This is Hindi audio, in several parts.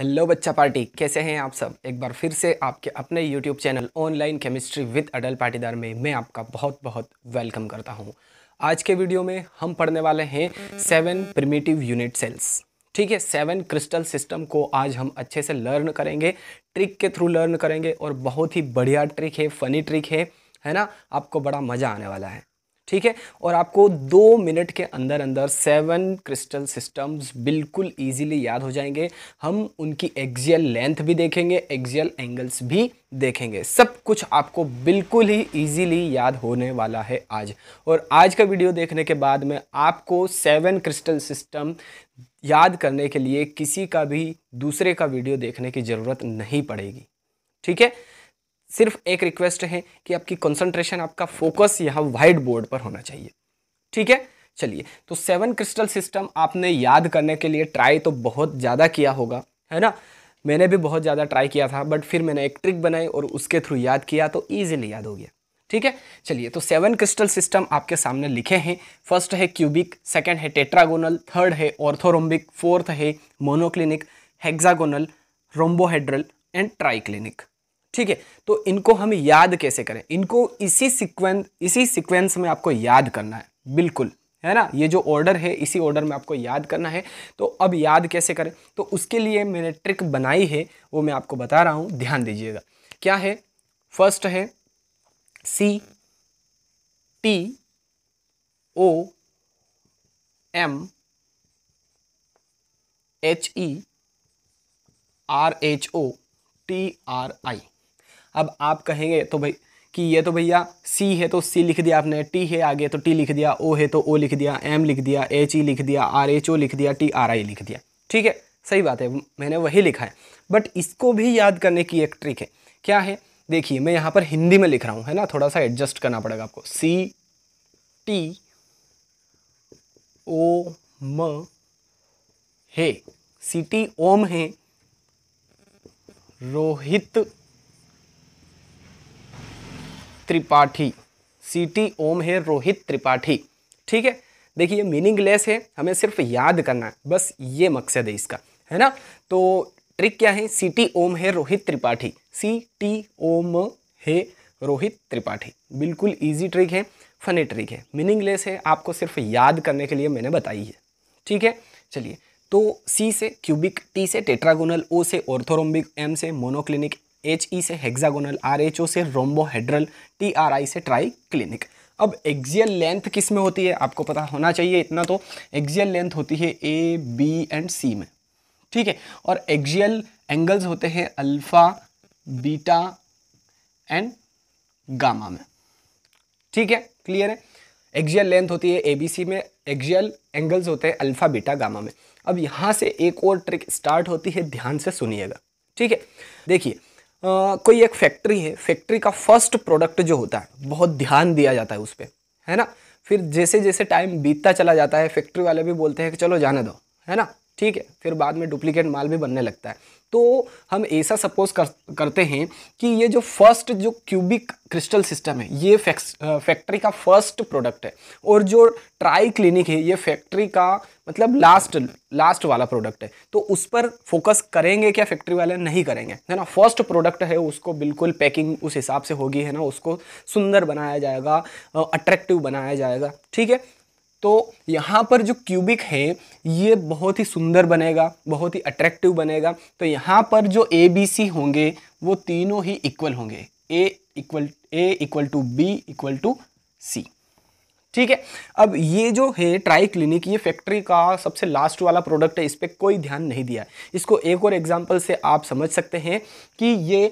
हेलो बच्चा पार्टी कैसे हैं आप सब एक बार फिर से आपके अपने YouTube channel online chemistry with अडल पाटीदार में मैं आपका बहुत बहुत वेलकम करता हूं आज के वीडियो में हम पढ़ने वाले हैं सेवन प्रिमिटिव यूनिट सेल्स ठीक है सेवन क्रिस्टल सिस्टम को आज हम अच्छे से लर्न करेंगे ट्रिक के थ्रू लर्न करेंगे और बहुत ही बढ़िया ट्रिक है फ़नी ट्रिक है है ना आपको बड़ा मज़ा आने वाला है ठीक है और आपको दो मिनट के अंदर अंदर सेवन क्रिस्टल सिस्टम्स बिल्कुल ईजिली याद हो जाएंगे हम उनकी एक्जियल लेंथ भी देखेंगे एक्जियल एंगल्स भी देखेंगे सब कुछ आपको बिल्कुल ही ईजिली याद होने वाला है आज और आज का वीडियो देखने के बाद में आपको सेवन क्रिस्टल सिस्टम याद करने के लिए किसी का भी दूसरे का वीडियो देखने की ज़रूरत नहीं पड़ेगी ठीक है सिर्फ एक रिक्वेस्ट है कि आपकी कंसंट्रेशन आपका फोकस यहाँ वाइट बोर्ड पर होना चाहिए ठीक है चलिए तो सेवन क्रिस्टल सिस्टम आपने याद करने के लिए ट्राई तो बहुत ज़्यादा किया होगा है ना मैंने भी बहुत ज़्यादा ट्राई किया था बट फिर मैंने एक ट्रिक बनाई और उसके थ्रू याद किया तो ईजिली याद हो गया ठीक है चलिए तो सेवन क्रिस्टल सिस्टम आपके सामने लिखे हैं फर्स्ट है क्यूबिक सेकेंड है टेट्रागोनल थर्ड है ऑर्थोरोम्बिक फोर्थ है monoclinic hexagonal rhombohedral and triclinic ठीक है तो इनको हम याद कैसे करें इनको इसी सिक्वेंस इसी सिक्वेंस में आपको याद करना है बिल्कुल है ना ये जो ऑर्डर है इसी ऑर्डर में आपको याद करना है तो अब याद कैसे करें तो उसके लिए मैंने ट्रिक बनाई है वो मैं आपको बता रहा हूँ ध्यान दीजिएगा क्या है फर्स्ट है C T O M H E R H O T R I अब आप कहेंगे तो भाई कि ये तो भैया सी है तो सी लिख दिया आपने टी है आगे तो टी लिख दिया ओ है तो ओ लिख दिया एम लिख दिया एच ई e लिख दिया आर एच ओ लिख दिया टी आर आई लिख दिया ठीक है सही बात है मैंने वही लिखा है बट इसको भी याद करने की एक ट्रिक है क्या है देखिए मैं यहाँ पर हिंदी में लिख रहा हूँ है ना थोड़ा सा एडजस्ट करना पड़ेगा आपको सी टी ओ म है टी ओम है रोहित त्रिपाठी सी टी ओम है रोहित त्रिपाठी ठीक है देखिए मीनिंगलेस है हमें सिर्फ याद करना है बस ये मकसद है इसका है ना तो ट्रिक क्या है सी टी ओम है रोहित त्रिपाठी सी टी ओम है रोहित त्रिपाठी बिल्कुल इजी ट्रिक है फनी ट्रिक है मीनिंगलेस है आपको सिर्फ याद करने के लिए मैंने बताई है ठीक है चलिए तो सी से क्यूबिक टी से टेट्रागोनल ओ से ऑर्थोरोम्बिक एम से मोनोक्लिनिक एच ई e से हेक्सागोनल आर एच ओ से रोम्बोहेड्रल टी आर आई से ट्राई क्लिनिक अब एक्जियल लेंथ किस में होती है आपको पता होना चाहिए इतना तो एक्जियल लेंथ होती है ए बी एंड सी में ठीक है और एक्जियल एंगल्स होते हैं अल्फ़ा बीटा एंड गामा में ठीक है क्लियर है एक्जियल लेंथ होती है ए बी सी में एक्जियल एंगल्स होते हैं अल्फ़ा बीटा गामा में अब यहाँ से एक और ट्रिक स्टार्ट होती है ध्यान से सुनिएगा ठीक है देखिए कोई एक फैक्ट्री है फैक्ट्री का फर्स्ट प्रोडक्ट जो होता है बहुत ध्यान दिया जाता है उस पर है ना फिर जैसे जैसे टाइम बीतता चला जाता है फैक्ट्री वाले भी बोलते हैं कि चलो जाने दो है ना ठीक है फिर बाद में डुप्लीकेट माल भी बनने लगता है तो हम ऐसा सपोज कर करते हैं कि ये जो फर्स्ट जो क्यूबिक क्रिस्टल सिस्टम है ये फैक्ट्री का फर्स्ट प्रोडक्ट है और जो ट्राई क्लिनिक है ये फैक्ट्री का मतलब लास्ट लास्ट वाला प्रोडक्ट है तो उस पर फोकस करेंगे क्या फैक्ट्री वाले नहीं करेंगे है ना फर्स्ट प्रोडक्ट है उसको बिल्कुल पैकिंग उस हिसाब से होगी है ना उसको सुंदर बनाया जाएगा अट्रैक्टिव बनाया जाएगा ठीक है तो यहाँ पर जो क्यूबिक है ये बहुत ही सुंदर बनेगा बहुत ही अट्रैक्टिव बनेगा तो यहाँ पर जो ए बी सी होंगे वो तीनों ही इक्वल होंगे A equal A equal to B equal to C ठीक है अब ये जो है ट्राई क्लिनिक ये फैक्ट्री का सबसे लास्ट वाला प्रोडक्ट है इस पर कोई ध्यान नहीं दिया इसको एक और एग्जाम्पल से आप समझ सकते हैं कि ये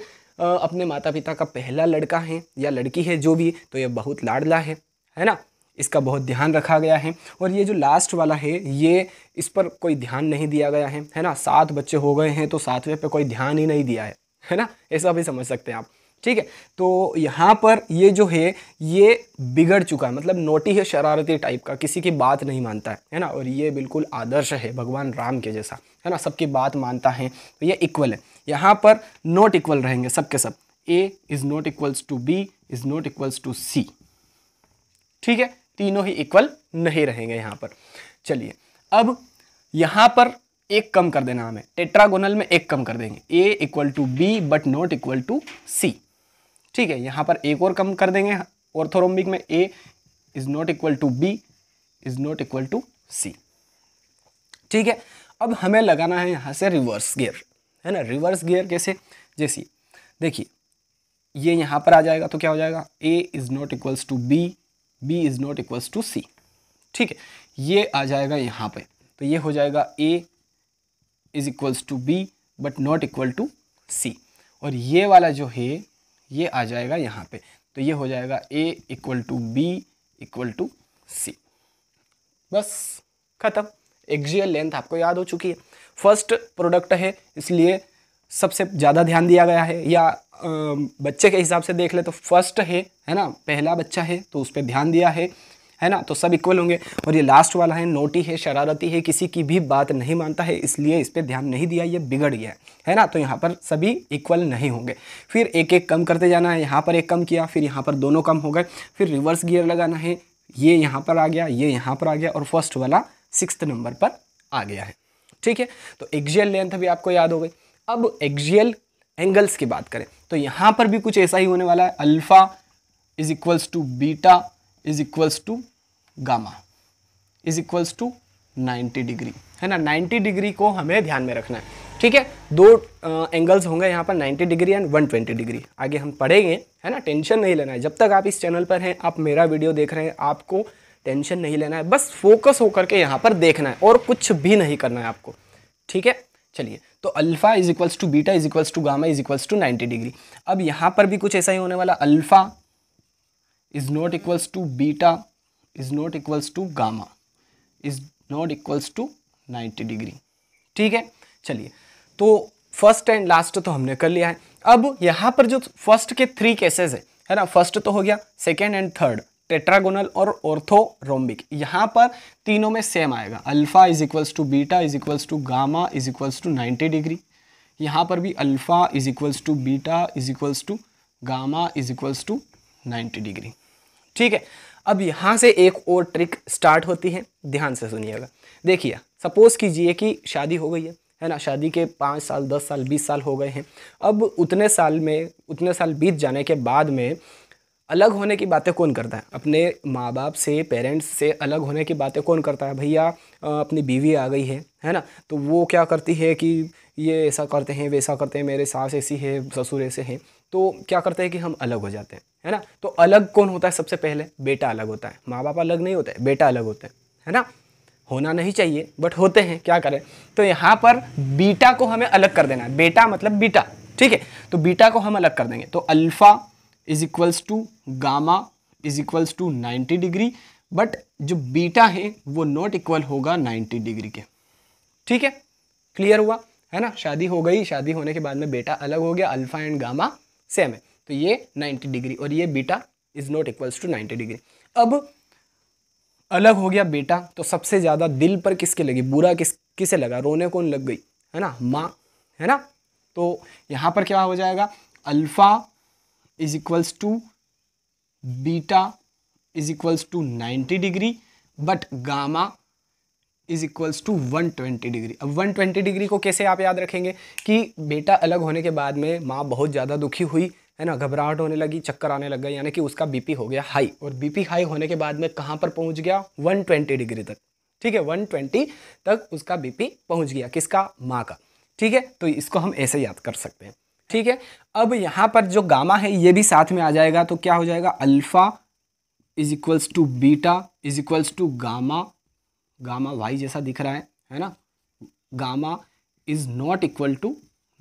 अपने माता पिता का पहला लड़का है या लड़की है जो भी तो ये बहुत लाडला है है ना इसका बहुत ध्यान रखा गया है और ये जो लास्ट वाला है ये इस पर कोई ध्यान नहीं दिया गया है है ना सात बच्चे हो गए हैं तो सातवें पे कोई ध्यान ही नहीं दिया है है ना ऐसा भी समझ सकते हैं आप ठीक है तो यहाँ पर ये जो है ये बिगड़ चुका है मतलब नोटी है शरारती टाइप का किसी की बात नहीं मानता है है ना और ये बिल्कुल आदर्श है भगवान राम के जैसा है ना सबकी बात मानता है तो ये इक्वल है यहाँ पर नॉट इक्वल रहेंगे सबके सब A is not equals to B is not equals to C ठीक है तीनों ही इक्वल नहीं रहेंगे यहाँ पर चलिए अब यहाँ पर एक कम कर देना हमें टेट्रागोनल में एक कम कर देंगे A equal to B but not equal to C ठीक है यहाँ पर एक और कम कर देंगे ऑर्थोरोम्बिक में A is not equal to B is not equal to C ठीक है अब हमें लगाना है यहाँ से रिवर्स गियर है ना रिवर्स गियर कैसे जैसी देखिए ये यहाँ पर आ जाएगा तो क्या हो जाएगा A is not equals to B B is not equals to C ठीक है ये आ जाएगा यहाँ पे तो ये हो जाएगा A is equals to B but not equal to C और ये वाला जो है ये आ जाएगा यहाँ पे तो ये हो जाएगा A equal to B equal to C बस ख़त्म एक्जियल लेंथ आपको याद हो चुकी है फर्स्ट प्रोडक्ट है इसलिए सबसे ज़्यादा ध्यान दिया गया है या बच्चे के हिसाब से देख ले तो फर्स्ट है है ना पहला बच्चा है तो उस पर ध्यान दिया है है ना तो सब इक्वल होंगे और ये लास्ट वाला है नोटी है शरारती है किसी की भी बात नहीं मानता है इसलिए इस पर ध्यान नहीं दिया ये बिगड़ गया है है ना तो यहाँ पर सभी इक्वल नहीं होंगे फिर एक एक कम करते जाना है यहाँ पर एक कम किया फिर यहाँ पर दोनों कम हो गए फिर रिवर्स गियर लगाना है ये यहाँ पर आ गया ये यहाँ पर आ गया और फर्स्ट वाला सिक्स नंबर पर आ गया है ठीक है तो एक्जियल लेंथ भी आपको याद हो गई अब एक्जियल एंगल्स की बात करें तो यहाँ पर भी कुछ ऐसा ही होने वाला है alpha is equals to beta is equals to gamma is equals to 90 degree है ना 90 डिग्री को हमें ध्यान में रखना है ठीक है दो एंगल्स होंगे यहाँ पर 90 डिग्री एंड 120 डिग्री आगे हम पढ़ेंगे है ना टेंशन नहीं लेना है जब तक आप इस चैनल पर हैं आप मेरा वीडियो देख रहे हैं आपको टेंशन नहीं लेना है बस फोकस होकर के यहाँ पर देखना है और कुछ भी नहीं करना है आपको ठीक है चलिए तो alpha is equals to beta is equals to gamma is equals to ninety degree अब यहाँ पर भी कुछ ऐसा ही होने वाला alpha is not equals to beta is not equals to gamma is not equals to ninety degree ठीक है चलिए तो फर्स्ट एंड लास्ट तो हमने कर लिया है अब यहाँ पर जो फर्स्ट के थ्री केसेस है है ना फर्स्ट तो हो गया सेकेंड एंड थर्ड टेट्रागोनल और ऑर्थोरोम्बिक यहाँ पर तीनों में सेम आएगा alpha is equals to beta is equals to gamma is equals to ninety degree यहाँ पर भी alpha is equals to beta is equals to gamma is equals to ninety degree ठीक है अब यहाँ से एक और ट्रिक स्टार्ट होती है ध्यान से सुनिएगा देखिए सपोज़ कीजिए कि शादी हो गई है है ना शादी के पाँच साल दस साल बीस साल हो गए हैं अब उतने साल में उतने साल बीत जाने के बाद में अलग होने की बातें कौन करता है अपने माँ बाप से पेरेंट्स से अलग होने की बातें कौन करता है भैया अपनी बीवी आ गई है है ना तो वो क्या करती है कि ये ऐसा करते हैं वैसा करते हैं मेरे सास ऐसी है ससुर ऐसे हैं तो क्या करते हैं कि हम अलग हो जाते हैं है ना तो अलग कौन होता है सबसे पहले बेटा अलग होता है माँ बाप अलग नहीं होते बेटा अलग होते हैं है ना होना नहीं चाहिए बट होते हैं क्या करें तो यहाँ पर बीटा को हमें अलग कर देना है बेटा मतलब बीटा ठीक है तो बीटा को हम अलग कर देंगे तो alpha is equals to gamma is equals to 90 degree but जो बीटा है वो नॉट इक्वल होगा 90 डिग्री के ठीक है क्लियर हुआ है ना शादी हो गई शादी होने के बाद में बेटा अलग हो गया अल्फ़ा एंड गामा सेम है तो ये 90 डिग्री और ये beta is not equals to 90 degree अब अलग हो गया बेटा तो सबसे ज़्यादा दिल पर किसके लगी बुरा किस किसे लगा रोने कौन लग गई है ना माँ है ना तो यहाँ पर क्या हो जाएगा alpha is equals to beta is equals to 90 degree but gamma is equals to 120 degree अब 120 डिग्री को कैसे आप याद रखेंगे कि बेटा अलग होने के बाद में माँ बहुत ज़्यादा दुखी हुई है ना घबराहट होने लगी चक्कर आने लग गए यानी कि उसका बीपी हो गया हाई और बीपी हाई होने के बाद में कहाँ पर पहुँच गया 120 डिग्री तक ठीक है 120 तक उसका बीपी पहुँच गया किसका माँ का ठीक है तो इसको हम ऐसे याद कर सकते हैं ठीक है अब यहाँ पर जो गामा है ये भी साथ में आ जाएगा तो क्या हो जाएगा alpha is equals to beta is equals to gamma gamma Y जैसा दिख रहा है है ना gamma is not equal to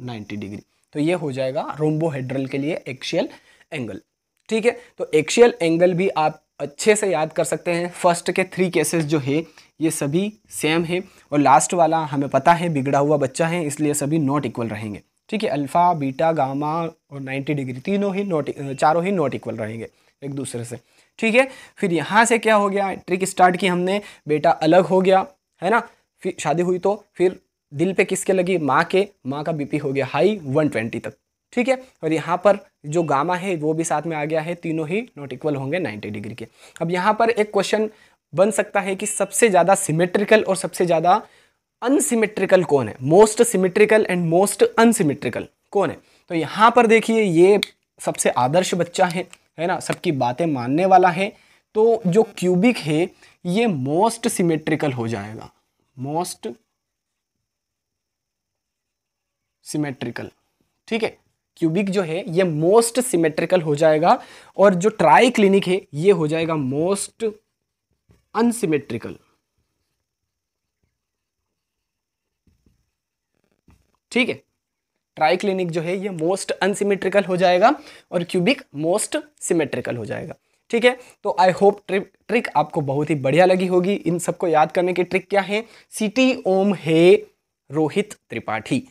90 degree तो ये हो जाएगा रोम्बोहेड्रल के लिए एक्शियल एंगल ठीक है तो एक्शियल एंगल भी आप अच्छे से याद कर सकते हैं फर्स्ट के थ्री केसेस जो है ये सभी सेम है और लास्ट वाला हमें पता है बिगड़ा हुआ बच्चा है इसलिए सभी नॉट इक्वल रहेंगे ठीक है अल्फ़ा बीटा गामा और 90 डिग्री तीनों ही नोट चारों ही नॉट इक्वल रहेंगे एक दूसरे से ठीक है फिर यहाँ से क्या हो गया ट्रिक स्टार्ट की हमने बेटा अलग हो गया है ना फिर शादी हुई तो फिर दिल पे किसके लगी माँ के माँ का बीपी हो गया हाई 120 तक ठीक है और यहाँ पर जो गामा है वो भी साथ में आ गया है तीनों ही नॉट इक्वल होंगे 90 डिग्री के अब यहाँ पर एक क्वेश्चन बन सकता है कि सबसे ज़्यादा सिमेट्रिकल और सबसे ज़्यादा अनसिमेट्रिकल कौन है most symmetrical and most unsymmetrical कौन है तो यहाँ पर देखिए ये सबसे आदर्श बच्चा है है ना सबकी बातें मानने वाला है तो जो क्यूबिक है ये मोस्ट सिमेट्रिकल हो जाएगा मोस्ट सिमेट्रिकल ठीक है क्यूबिक जो है ये मोस्ट सिमेट्रिकल हो जाएगा और जो ट्राई क्लिनिक है ये हो जाएगा मोस्ट अनसिमेट्रिकल ठीक है ट्राइक्लिनिक जो है ये मोस्ट अनसिमेट्रिकल हो जाएगा और क्यूबिक मोस्ट सिमेट्रिकल हो जाएगा ठीक है तो आई होप ट्रिक ट्रिक आपको बहुत ही बढ़िया लगी होगी इन सबको याद करने की ट्रिक क्या है सिटी ओम है रोहित त्रिपाठी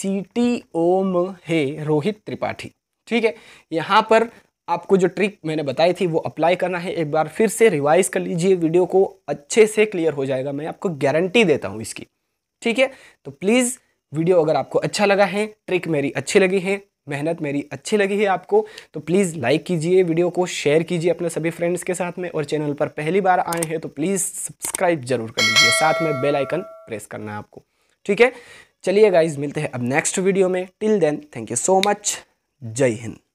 सिटी ओम है रोहित त्रिपाठी ठीक है यहाँ पर आपको जो ट्रिक मैंने बताई थी वो अप्लाई करना है एक बार फिर से रिवाइज कर लीजिए वीडियो को अच्छे से क्लियर हो जाएगा मैं आपको गारंटी देता हूँ इसकी ठीक है तो प्लीज़ वीडियो अगर आपको अच्छा लगा है ट्रिक मेरी अच्छी लगी है मेहनत मेरी अच्छी लगी है आपको तो प्लीज़ लाइक कीजिए वीडियो को शेयर कीजिए अपने सभी फ्रेंड्स के साथ में और चैनल पर पहली बार आए हैं तो प्लीज़ सब्सक्राइब जरूर कर लीजिए साथ में बेल आइकन प्रेस करना है आपको ठीक है चलिए गाइज मिलते हैं अब नेक्स्ट वीडियो में till then thank you so much जय हिंद